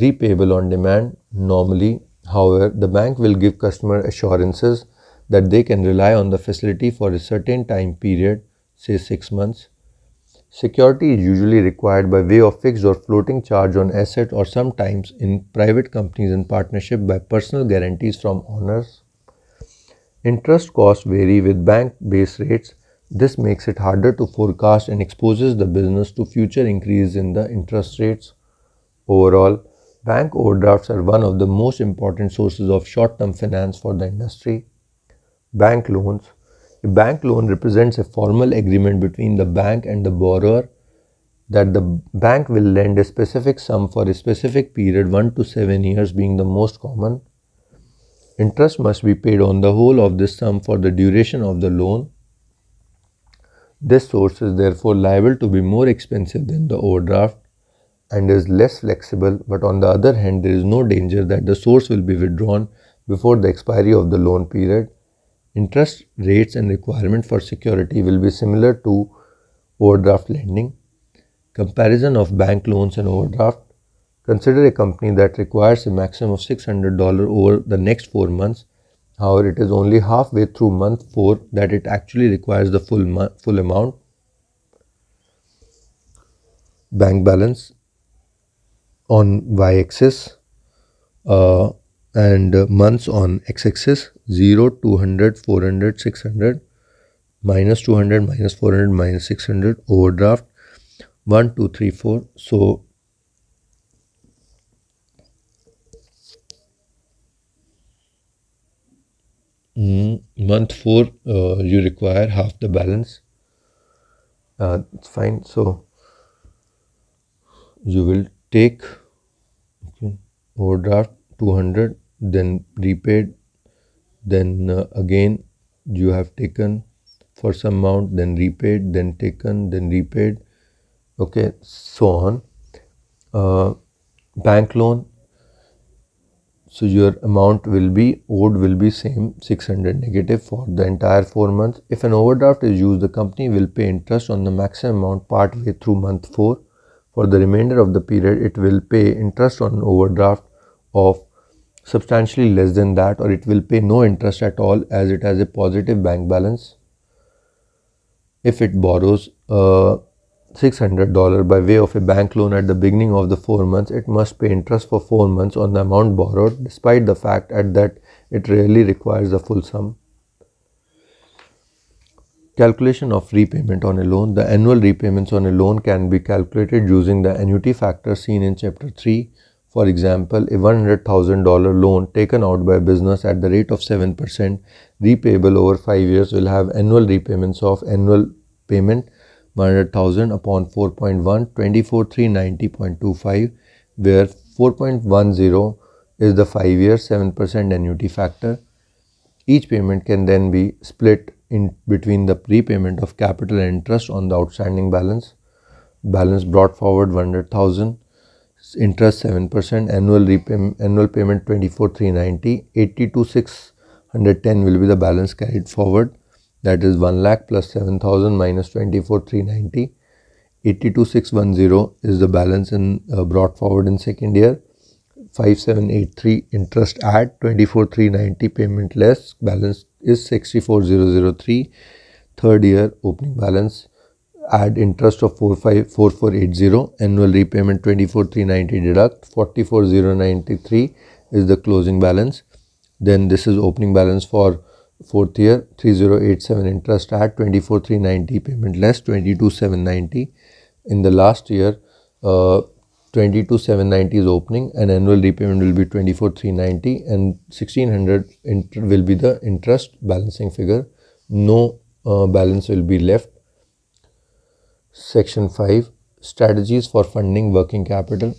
repayable on demand normally. However, the bank will give customer assurances that they can rely on the facility for a certain time period, say 6 months. Security is usually required by way of fixed or floating charge on assets or sometimes in private companies in partnership by personal guarantees from owners. Interest costs vary with bank base rates this makes it harder to forecast and exposes the business to future increase in the interest rates. Overall, bank overdrafts are one of the most important sources of short-term finance for the industry. Bank loans. A bank loan represents a formal agreement between the bank and the borrower that the bank will lend a specific sum for a specific period 1 to 7 years being the most common. Interest must be paid on the whole of this sum for the duration of the loan. This source is therefore liable to be more expensive than the overdraft and is less flexible, but on the other hand, there is no danger that the source will be withdrawn before the expiry of the loan period. Interest rates and requirement for security will be similar to overdraft lending. Comparison of bank loans and overdraft. Consider a company that requires a maximum of $600 over the next 4 months However, it is only halfway through month 4 that it actually requires the full, full amount. Bank balance on y axis uh, and months on x axis 0, 200, 400, 600, minus 200, minus 400, minus 600, overdraft 1, 2, 3, 4. So Mm, month 4, uh, you require half the balance. Uh, it's fine. So, you will take okay, overdraft 200, then repaid, then uh, again you have taken for some amount, then repaid, then taken, then repaid, okay, so on. Uh, bank loan so your amount will be owed will be same 600 negative for the entire 4 months. If an overdraft is used, the company will pay interest on the maximum amount part way through month 4. For the remainder of the period, it will pay interest on overdraft of substantially less than that or it will pay no interest at all as it has a positive bank balance. If it borrows uh, $600 by way of a bank loan at the beginning of the 4 months, it must pay interest for 4 months on the amount borrowed despite the fact at that it rarely requires the full sum. Calculation of repayment on a loan. The annual repayments on a loan can be calculated using the annuity factor seen in chapter 3. For example, a $100,000 loan taken out by a business at the rate of 7% repayable over 5 years will have annual repayments of annual payment 100,000 upon 4.1, 24,390.25, where 4.10 is the 5 year 7% annuity factor. Each payment can then be split in between the prepayment of capital and interest on the outstanding balance, balance brought forward 100,000, interest 7%, annual, repayment, annual payment 24,390, 82,610 will be the balance carried forward that is 1 lakh plus 7000 minus 24390 82610 is the balance in uh, brought forward in second year 5783 interest at 24390 payment less balance is 64003 third year opening balance add interest of 454480 annual repayment 24390 deduct 44093 is the closing balance then this is opening balance for fourth year 3087 interest at 24390 payment less 22790 in the last year uh, 22790 is opening and annual repayment will be 24390 and 1600 will be the interest balancing figure no uh, balance will be left section 5 strategies for funding working capital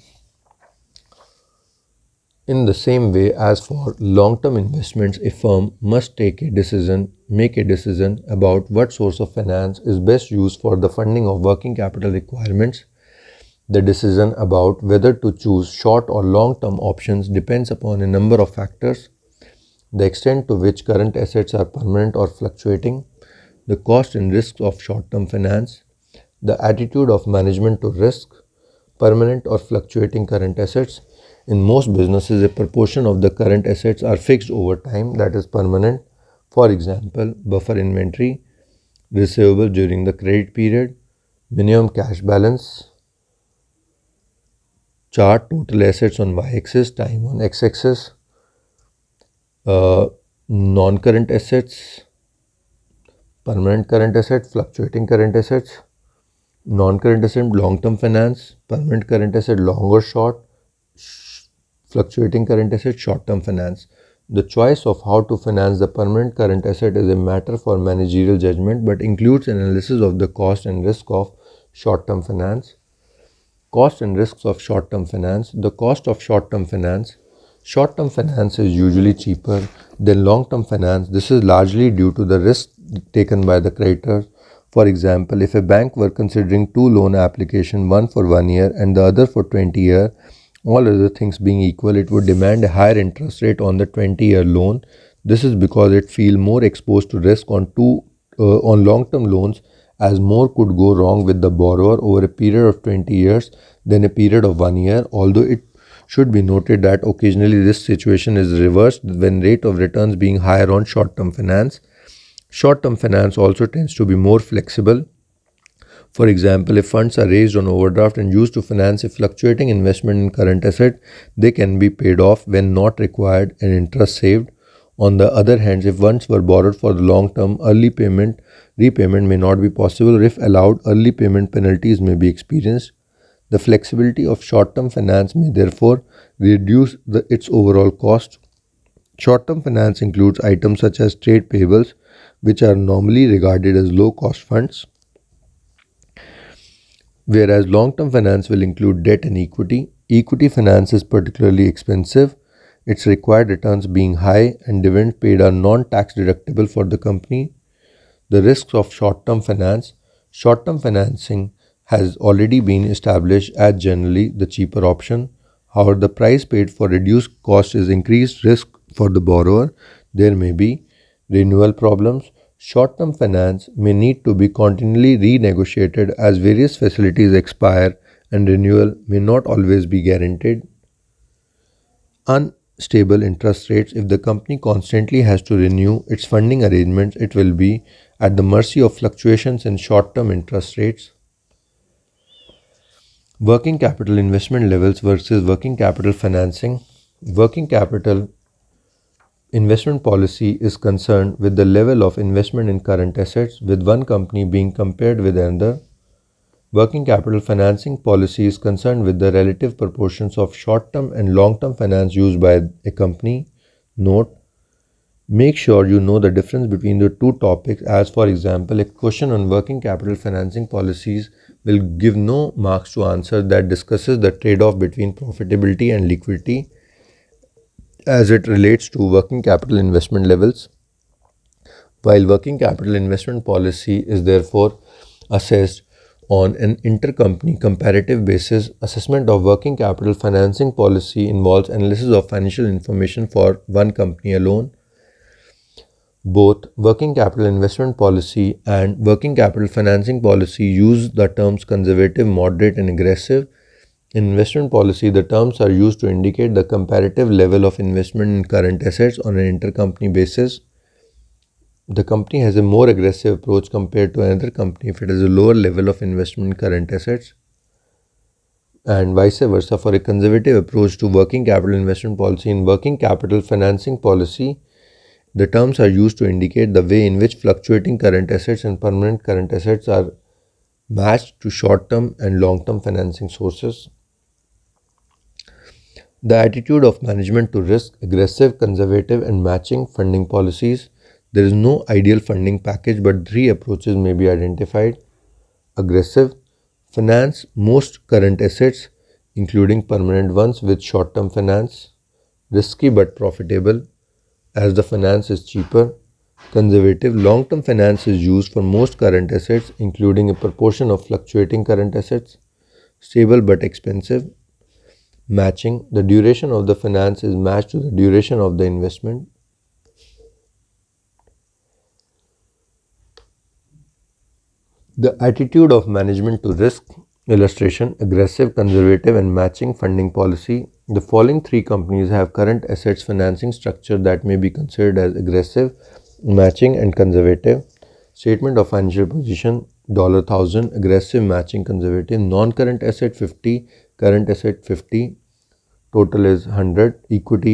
in the same way as for long-term investments, a firm must take a decision, make a decision about what source of finance is best used for the funding of working capital requirements. The decision about whether to choose short or long-term options depends upon a number of factors. The extent to which current assets are permanent or fluctuating, the cost and risks of short-term finance, the attitude of management to risk, permanent or fluctuating current assets, in most businesses, a proportion of the current assets are fixed over time, that is permanent. For example, buffer inventory, receivable during the credit period, minimum cash balance, chart total assets on y axis, time on x axis, uh, non current assets, permanent current assets, fluctuating current assets, non current asset, long term finance, permanent current asset, long or short, fluctuating current asset, short-term finance. The choice of how to finance the permanent current asset is a matter for managerial judgment but includes analysis of the cost and risk of short-term finance. Cost and risks of short-term finance. The cost of short-term finance. Short-term finance is usually cheaper than long-term finance. This is largely due to the risk taken by the creditor. For example, if a bank were considering two loan applications, one for one year and the other for 20 years, all other things being equal, it would demand a higher interest rate on the 20-year loan. This is because it feels more exposed to risk on two uh, on long-term loans as more could go wrong with the borrower over a period of 20 years than a period of 1 year although it should be noted that occasionally this situation is reversed when rate of returns being higher on short term finance short term finance also tends to be more flexible for example, if funds are raised on overdraft and used to finance a fluctuating investment in current asset, they can be paid off when not required and interest saved. On the other hand, if funds were borrowed for the long term, early payment repayment may not be possible. If allowed, early payment penalties may be experienced. The flexibility of short term finance may therefore reduce the, its overall cost. Short term finance includes items such as trade payables, which are normally regarded as low cost funds. Whereas long term finance will include debt and equity. Equity finance is particularly expensive, its required returns being high, and dividends paid are non tax deductible for the company. The risks of short term finance. Short term financing has already been established as generally the cheaper option. However, the price paid for reduced cost is increased risk for the borrower. There may be renewal problems, Short term finance may need to be continually renegotiated as various facilities expire and renewal may not always be guaranteed. Unstable interest rates if the company constantly has to renew its funding arrangements, it will be at the mercy of fluctuations in short term interest rates. Working capital investment levels versus working capital financing. Working capital Investment policy is concerned with the level of investment in current assets with one company being compared with another. Working capital financing policy is concerned with the relative proportions of short term and long term finance used by a company. Note Make sure you know the difference between the two topics as for example a question on working capital financing policies will give no marks to answer that discusses the trade-off between profitability and liquidity as it relates to working capital investment levels. While working capital investment policy is therefore assessed on an intercompany comparative basis, assessment of working capital financing policy involves analysis of financial information for one company alone. Both working capital investment policy and working capital financing policy use the terms conservative, moderate, and aggressive in investment policy, the terms are used to indicate the comparative level of investment in current assets on an intercompany basis. The company has a more aggressive approach compared to another company if it has a lower level of investment in current assets and vice versa for a conservative approach to working capital investment policy in working capital financing policy the terms are used to indicate the way in which fluctuating current assets and permanent current assets are matched to short term and long term financing sources the attitude of management to risk, aggressive, conservative, and matching funding policies. There is no ideal funding package, but three approaches may be identified aggressive, finance most current assets, including permanent ones, with short term finance, risky but profitable, as the finance is cheaper. Conservative long term finance is used for most current assets, including a proportion of fluctuating current assets, stable but expensive, matching the duration of the finance is matched to the duration of the investment the attitude of management to risk illustration aggressive conservative and matching funding policy the following three companies have current assets financing structure that may be considered as aggressive matching and conservative statement of financial position dollar 1000 aggressive matching conservative non current asset 50 current asset 50 total is 100 equity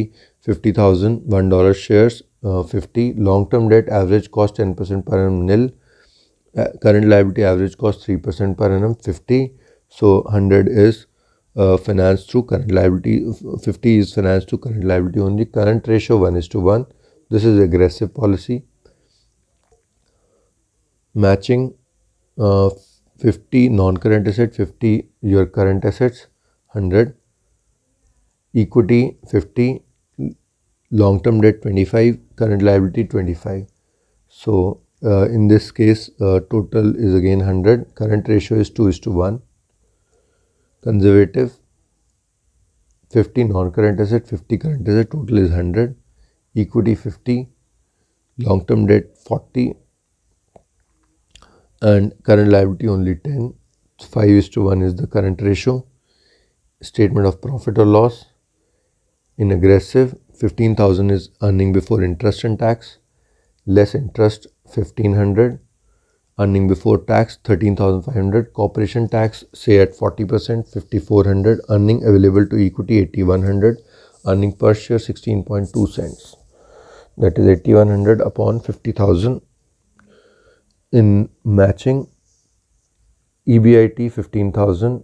50000 1 dollar shares uh, 50 long term debt average cost 10% per annum nil uh, current liability average cost 3% per annum 50 so 100 is uh, financed through current liability 50 is financed through current liability only current ratio 1 is to 1 this is aggressive policy matching uh, 50 non-current asset 50 your current assets 100 equity 50 long term debt 25 current liability 25 so uh, in this case uh, total is again 100 current ratio is 2 is to 1 conservative 50 non-current asset 50 current asset total is 100 equity 50 long term debt 40 and current liability only 10 5 is to 1 is the current ratio statement of profit or loss. In aggressive, 15,000 is earning before interest and tax, less interest 1500, earning before tax 13,500, corporation tax say at 40%, 5400, earning available to equity 8100, earning per share 16.2 cents. That is 8100 upon 50,000 in matching EBIT 15,000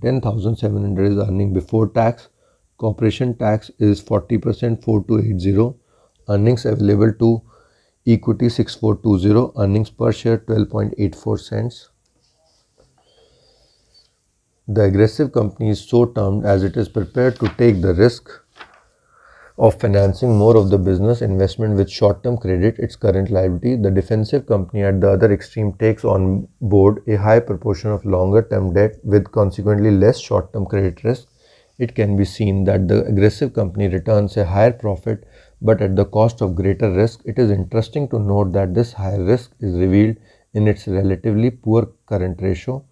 10,700 is earning before tax. Corporation tax is 40% 4280. Earnings available to equity 6420. Earnings per share 12.84 cents. The aggressive company is so termed as it is prepared to take the risk of financing more of the business investment with short-term credit, its current liability, the defensive company at the other extreme takes on board a high proportion of longer-term debt with consequently less short-term credit risk. It can be seen that the aggressive company returns a higher profit but at the cost of greater risk. It is interesting to note that this higher risk is revealed in its relatively poor current ratio.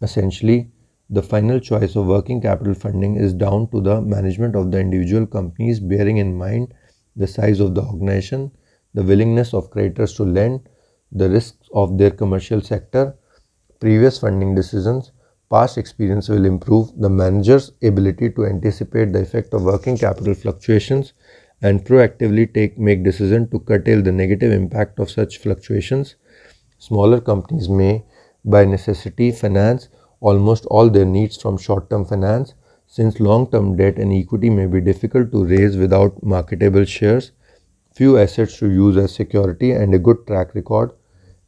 Essentially, the final choice of working capital funding is down to the management of the individual companies, bearing in mind the size of the organization, the willingness of creditors to lend, the risks of their commercial sector, previous funding decisions. Past experience will improve the manager's ability to anticipate the effect of working capital fluctuations and proactively take make decision to curtail the negative impact of such fluctuations. Smaller companies may, by necessity, finance almost all their needs from short term finance since long term debt and equity may be difficult to raise without marketable shares, few assets to use as security, and a good track record.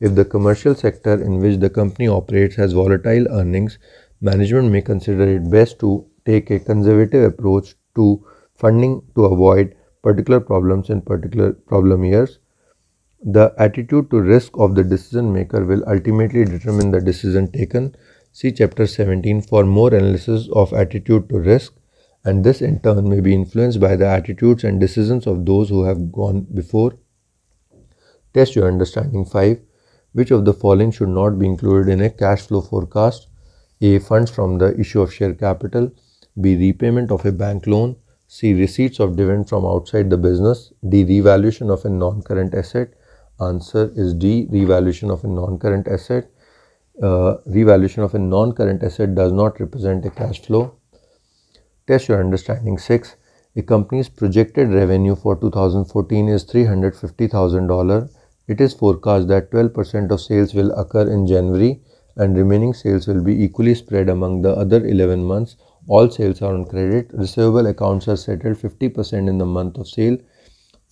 If the commercial sector in which the company operates has volatile earnings, management may consider it best to take a conservative approach to funding to avoid particular problems in particular problem years. The attitude to risk of the decision maker will ultimately determine the decision taken. See chapter 17 for more analysis of attitude to risk and this in turn may be influenced by the attitudes and decisions of those who have gone before. Test your understanding 5. Which of the following should not be included in a cash flow forecast? A. Funds from the issue of share capital. B. Repayment of a bank loan. C. Receipts of dividend from outside the business. D. Revaluation of a non-current asset. Answer is D. Revaluation of a non-current asset uh, revaluation of a non-current asset does not represent a cash flow. Test your understanding. 6. A company's projected revenue for 2014 is $350,000. It is forecast that 12% of sales will occur in January and remaining sales will be equally spread among the other 11 months. All sales are on credit. Receivable accounts are settled 50% in the month of sale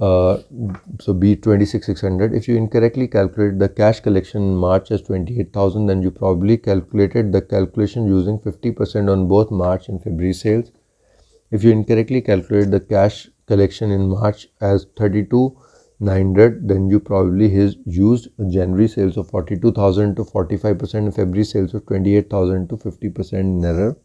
Uh, so B26600 if you incorrectly calculate the cash collection in March as 28,000 then you probably calculated the calculation using 50% on both March and February sales if you incorrectly calculate the cash collection in March as 32,900 then you probably used January sales of 42,000 to 45% and February sales of 28,000 to 50% in error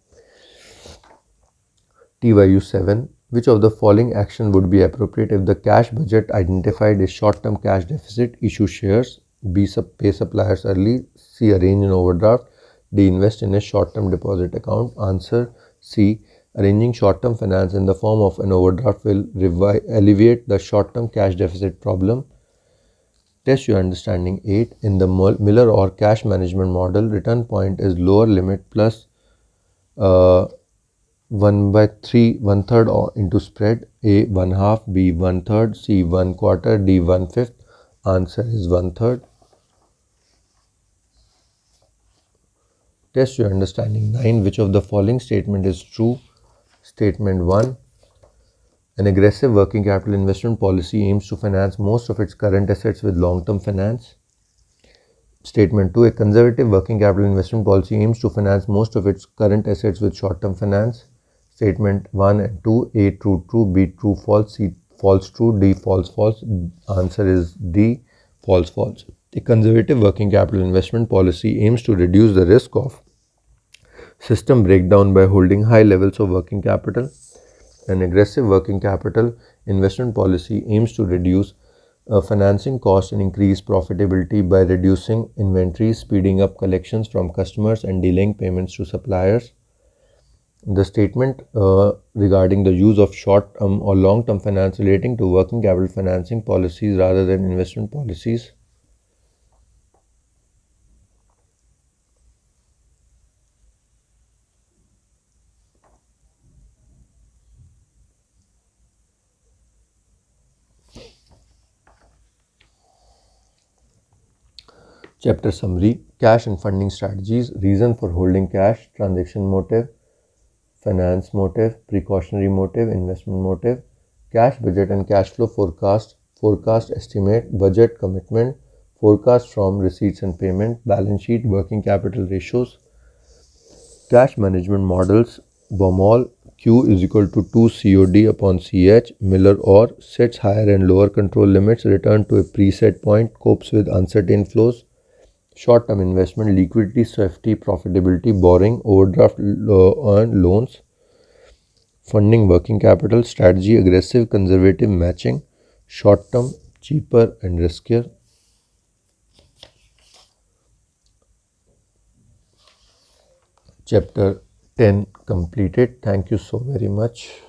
TYU 7 which of the following action would be appropriate if the cash budget identified a short-term cash deficit, issue shares, B sub pay suppliers early, C arrange an overdraft, D invest in a short-term deposit account. Answer C arranging short-term finance in the form of an overdraft will alleviate the short-term cash deficit problem. Test your understanding 8. In the Miller or cash management model, return point is lower limit plus uh, 1 by 3 1 third into spread a 1 half b 1 third c 1 quarter d 1 fifth answer is 1 third test your understanding 9 which of the following statement is true statement 1 an aggressive working capital investment policy aims to finance most of its current assets with long-term finance Statement 2 A conservative working capital investment policy aims to finance most of its current assets with short term finance statement 1 and 2 a true true b true false c false true d false false answer is d false false a conservative working capital investment policy aims to reduce the risk of system breakdown by holding high levels of working capital an aggressive working capital investment policy aims to reduce uh, financing costs and increase profitability by reducing inventory, speeding up collections from customers, and delaying payments to suppliers the statement uh, regarding the use of short-term or long-term finance relating to working capital financing policies rather than investment policies. Chapter Summary Cash and Funding Strategies Reason for Holding Cash Transaction Motive finance motive, precautionary motive, investment motive, cash budget and cash flow forecast, forecast estimate, budget commitment, forecast from receipts and payment, balance sheet, working capital ratios, cash management models, BOMOL, Q is equal to 2 COD upon CH, Miller or sets higher and lower control limits, return to a preset point, copes with uncertain flows, short term investment, liquidity, safety, profitability, borrowing, overdraft, earned uh, loans, funding, working capital, strategy, aggressive, conservative, matching, short term, cheaper, and riskier. Chapter 10 completed. Thank you so very much.